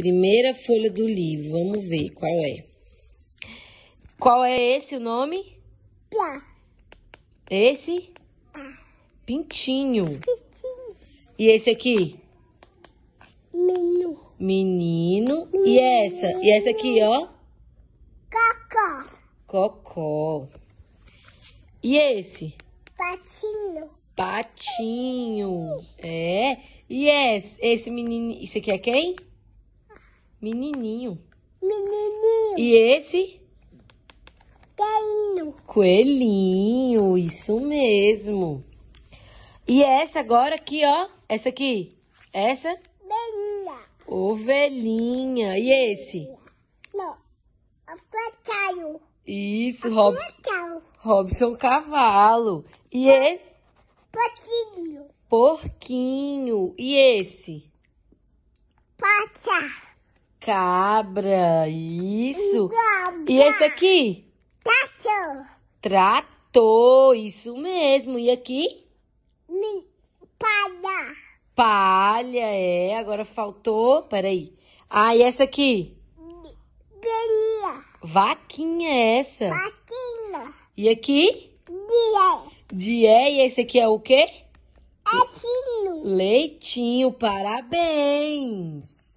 Primeira folha do livro, vamos ver qual é. Qual é esse o nome? Pá. Esse? Pintinho. Pintinho. E esse aqui? Menino. Menino. Menino. E essa? E essa aqui, ó? Cocó. Cocó. E esse? Patinho. Patinho. É. E esse, esse menino, isso aqui é quem? Menininho. Menininho. E esse? Coelhinho. Coelhinho, isso mesmo. E essa agora aqui, ó. Essa aqui. Essa? Ovelhinha. Ovelhinha. E esse? Não. É isso, é Robson. Robson Cavalo. E Por... É? esse? Porquinho. Porquinho. E esse? Pata. Cabra, isso. Cabra. E esse aqui? Trator. Trator, isso mesmo. E aqui? Palha. Palha, é. Agora faltou. Peraí. Ah, e essa aqui? Belinha. Vaquinha é essa? Vaquinha. E aqui? Dié. Dié, e esse aqui é o quê? Leitinho. Leitinho, parabéns.